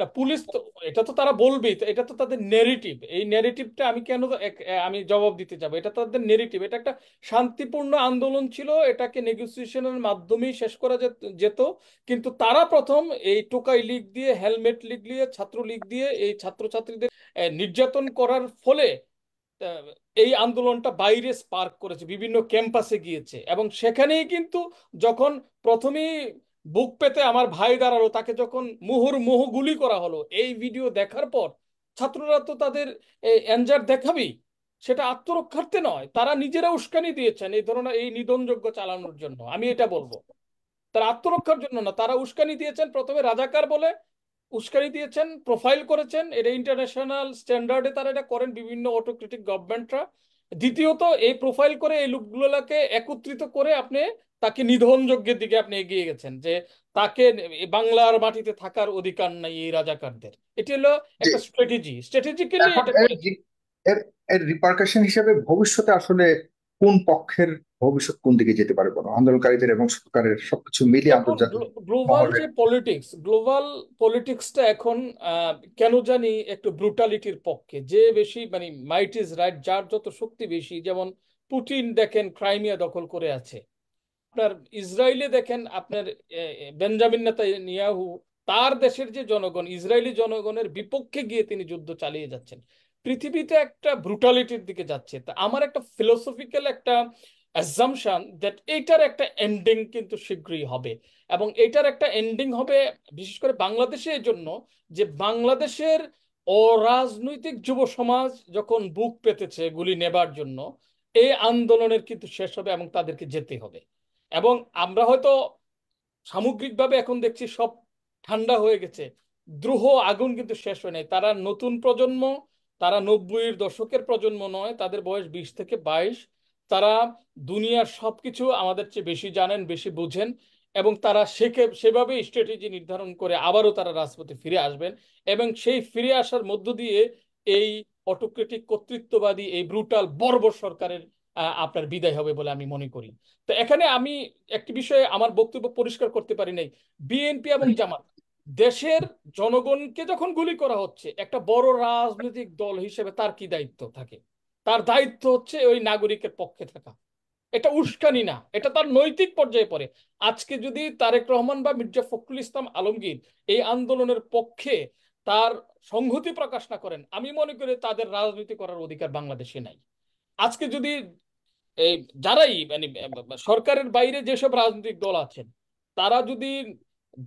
না পুলিশ তো এটা তো তারা বলবেই এটা তো তাদের নেরেটিভ এই নেরেটিভটা আমি কেন আমি জবাব দিতে যাবো এটা তাদের নেরেটিভ এটা একটা শান্তিপূর্ণ আন্দোলন ছিল এটাকে নেগোসিয়েশনের মাধ্যমেই শেষ করা যেত কিন্তু তারা প্রথম এই টোকাই লীগ দিয়ে হেলমেট লিগ দিয়ে ছাত্র লীগ দিয়ে এই ছাত্রছাত্রীদের নির্যাতন করার ফলে এই আন্দোলনটা বাইরে স্পার্ক করেছে বিভিন্ন ক্যাম্পাসে গিয়েছে এবং সেখানেই কিন্তু যখন প্রথমেই বুক পেতে আমার ভাই দাঁড়ালো তাকে যখন মুহুর মুহু গুলি করা হলো এই ভিডিও দেখার পর ছাত্ররা তো তাদের অ্যাঞ্জার দেখাবেই সেটা আত্মরক্ষার্থে নয় তারা নিজেরা উস্কানি দিয়েছেন এই ধরনের এই নিধনযোগ্য চালানোর জন্য আমি এটা বলবো তারা আত্মরক্ষার জন্য না তারা উস্কানি দিয়েছেন প্রথমে রাজাকার বলে উস্কানি দিয়েছেন প্রোফাইল করেছেন এটা ইন্টারন্যাশনাল স্ট্যান্ডার্ডে তারা এটা করেন বিভিন্ন অটোক্রেটিক গভর্নমেন্টরা দ্বিতীয়ত এই প্রোফাইল করে এই লোকগুলোকে একত্রিত করে আপনি তাকে নিধন যজ্ঞের দিকে আপনি এগিয়ে গেছেন যে তাকে বাংলার মাটিতে থাকার অধিকার নাই এই রাজাকারদের এটি হলো একটা স্ট্র্যাটেজি স্ট্র্যাটেজিক্যালি এর রিপারকাশন হিসেবে ভবিষ্যতে আসলে কোন পক্ষের ভবিষ্যৎ কোন দিকে যেতে পারে বলো আন্দোলনকারীদের এবং সরকারের সবকিছু মিলিয়ে আন্তর্জাতিক গ্লোবাল যে পলিটিক্স গ্লোবাল পলিটিক্সটা এখন কেন জানি একটু ব্রুটালিটির পক্ষে যে বেশি মানে মাইট ইজ রাইট যার যত শক্তি বেশি যেমন পুতিন দেখেন ক্রাইমিয়া দখল করে আছে আপনার ইসরায়েলে দেখেন আপনার বেঞ্জামিন নেতা নিয়াহু তার দেশের যে জনগণ ইসরায়েলি জনগণের বিপক্ষে গিয়ে তিনি যুদ্ধ চালিয়ে যাচ্ছেন পৃথিবীতে একটা ব্রুটালিটির দিকে যাচ্ছে তা আমার একটা ফিলোসফিক্যাল একটা অ্যাজামশান দ্যাট এটার একটা এন্ডিং কিন্তু শীঘ্রই হবে এবং এটার একটা এন্ডিং হবে বিশেষ করে বাংলাদেশে জন্য যে বাংলাদেশের অরাজনৈতিক যুব সমাজ যখন বুক পেতেছে গুলি নেবার জন্য এই আন্দোলনের কিন্তু শেষ হবে এবং তাদেরকে যেতে হবে এবং আমরা হয়তো সামগ্রিকভাবে এখন দেখছি সব ঠান্ডা হয়ে গেছে দ্রুহ আগুন কিন্তু শেষ হয় নাই তারা নতুন প্রজন্ম তারা নব্বইয়ের দশকের প্রজন্ম নয় তাদের বয়স বিশ থেকে বাইশ তারা দুনিয়ার সবকিছু আমাদের চেয়ে বেশি জানেন বেশি বুঝেন এবং তারা শেখে সেভাবে স্ট্র্যাটেজি নির্ধারণ করে আবারও তারা রাজপথে ফিরে আসবেন এবং সেই ফিরে আসার মধ্য দিয়ে এই অটোক্রেটিক কর্তৃত্ববাদী এই ব্রুটাল বর্বর সরকারের আপনার বিদায় হবে বলে আমি মনে করি তো এখানে আমি একটি বিষয়ে আমার বক্তব্য পরিষ্কার করতে পারি নাই বিএনপি এবং জামাত দেশের জনগণকে যখন গুলি করা হচ্ছে একটা বড় রাজনৈতিক দল হিসেবে তার কি দায়িত্ব থাকে তার দায়িত্ব হচ্ছে ওই নাগরিকের পক্ষে থাকা এটা উস্কানি না এটা তার নৈতিক পর্যায়ে পড়ে আজকে যদি তারেক রহমান বা মির্জা ফখরুল ইসলাম আলমগীর এই আন্দোলনের পক্ষে তার সংহতি প্রকাশ না করেন আমি মনে করি তাদের রাজনীতি করার অধিকার বাংলাদেশে নাই আজকে যদি এই যারাই মানে সরকারের বাইরে যেসব রাজনৈতিক দল আছেন তারা যদি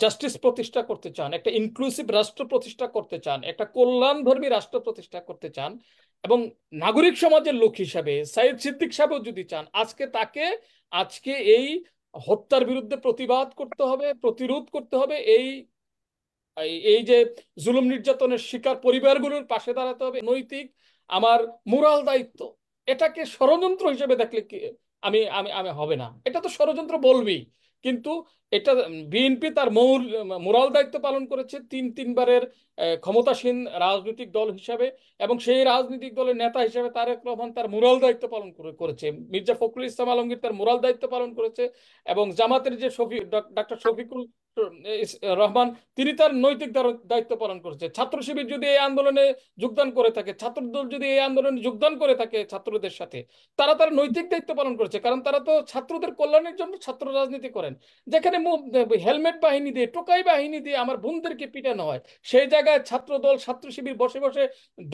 জাস্টিস প্রতিষ্ঠা করতে চান একটা ইনক্লুসিভ রাষ্ট্র প্রতিষ্ঠা করতে চান একটা কল্যাণ ধর্মী রাষ্ট্র প্রতিষ্ঠা করতে চান এবং নাগরিক সমাজের লোক হিসাবে সাইদ সিদ্দিক সাহেবও যদি চান আজকে তাকে আজকে এই হত্যার বিরুদ্ধে প্রতিবাদ করতে হবে প্রতিরোধ করতে হবে এই এই যে জুলুম নির্যাতনের শিকার পরিবারগুলোর পাশে দাঁড়াতে হবে নৈতিক আমার মোরাল দায়িত্ব এটাকে ষড়যন্ত্র হিসেবে দেখলে আমি আমি হবে না এটা তো ষড়যন্ত্র বলবি কিন্তু এটা বিএনপি তার মূল মোরাল দায়িত্ব পালন করেছে তিন তিনবারের ক্ষমতাসীন রাজনৈতিক দল হিসাবে এবং সেই রাজনৈতিক দলের নেতা হিসাবে তারেক রহমান তার মোরাল দায়িত্ব পালন করেছে মির্জা ফখরুল ইসলাম আলমগীর তার মোরাল দায়িত্ব পালন করেছে এবং জামাতের যে শফি ডাক্তার শফিকুল রহমান তিনি তার নৈতিক দায়িত্ব পালন করেছে ছাত্র শিবির যদি এই আন্দোলনে যোগদান করে থাকে ছাত্র দল যদি এই আন্দোলনে যোগদান করে থাকে ছাত্রদের সাথে তারা তার নৈতিক দায়িত্ব পালন করেছে কারণ তারা তো ছাত্রদের কল্যাণের জন্য ছাত্র রাজনীতি করেন যেখানে হেলমেট বাহিনী দিয়ে টোকাই বাহিনী দিয়ে আমার বোনদেরকে পিটানো হয় সেই জায়গায় ছাত্র দল ছাত্র শিবির বসে বসে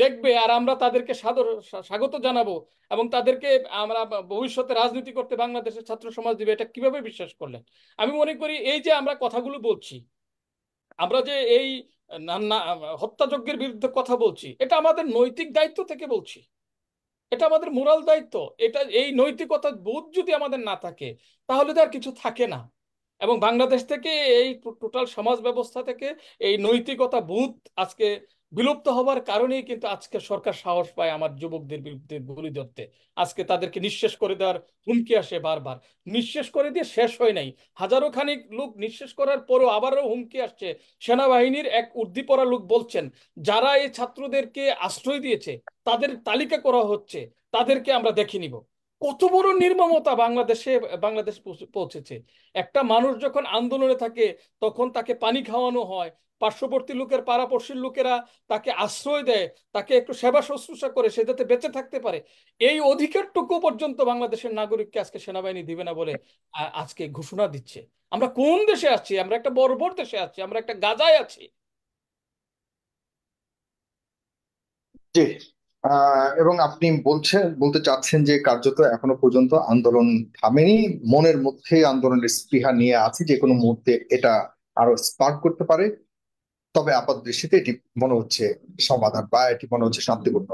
দেখবে আর আমরা তাদেরকে সাদর স্বাগত জানাবো এবং তাদেরকে আমরা ভবিষ্যতে রাজনীতি করতে বাংলাদেশের ছাত্র সমাজ দিবে এটা কিভাবে বিশ্বাস করলেন আমি মনে করি এই যে আমরা কথাগুলো কথাগুলো বলছি আমরা যে এই হত্যাযজ্ঞের বিরুদ্ধে কথা বলছি এটা আমাদের নৈতিক দায়িত্ব থেকে বলছি এটা আমাদের মোরাল দায়িত্ব এটা এই নৈতিকতা বোধ যদি আমাদের না থাকে তাহলে তো আর কিছু থাকে না এবং বাংলাদেশ থেকে এই টোটাল সমাজ ব্যবস্থা থেকে এই নৈতিকতা বোধ আজকে বিলুপ্ত হবার কারণেই কিন্তু আজকে সরকার সাহস পায় আমার যুবকদের বিরুদ্ধে গুলি ধরতে আজকে তাদেরকে নিঃশেষ করে দেওয়ার হুমকি আসে বারবার নিঃশেষ করে দিয়ে শেষ হয় নাই হাজারো খানিক লোক নিঃশেষ করার পরও আবারও হুমকি আসছে সেনাবাহিনীর এক উর্দিপরা লোক বলছেন যারা এই ছাত্রদেরকে আশ্রয় দিয়েছে তাদের তালিকা করা হচ্ছে তাদেরকে আমরা দেখে নিব কত বড় নির্মমতা বাংলাদেশে বাংলাদেশ পৌঁছেছে একটা মানুষ যখন আন্দোলনে থাকে তখন তাকে পানি খাওয়ানো হয় পার্শ্ববর্তী লোকের পাড়াপড়শির লোকেরা তাকে আশ্রয় দেয় তাকে একটু সেবা শুশ্রূষা করে সে যাতে বেঁচে থাকতে পারে এই অধিকারটুকু পর্যন্ত বাংলাদেশের নাগরিককে আজকে সেনাবাহিনী দিবে না বলে আজকে ঘোষণা দিচ্ছে আমরা কোন দেশে আছি আমরা একটা বর্বর দেশে আছি আমরা একটা গাজায় আছি জি এবং আপনি বলছেন বলতে চাচ্ছেন যে কার্যত এখনো পর্যন্ত আন্দোলন থামেনি মনের মধ্যে আন্দোলনের স্পৃহা নিয়ে আছে যে কোনো মুহূর্তে এটা আরো স্পার্ক করতে পারে তবে আপাত দৃষ্টিতে এটি মনে হচ্ছে সমাধান বা এটি মনে হচ্ছে শান্তিপূর্ণ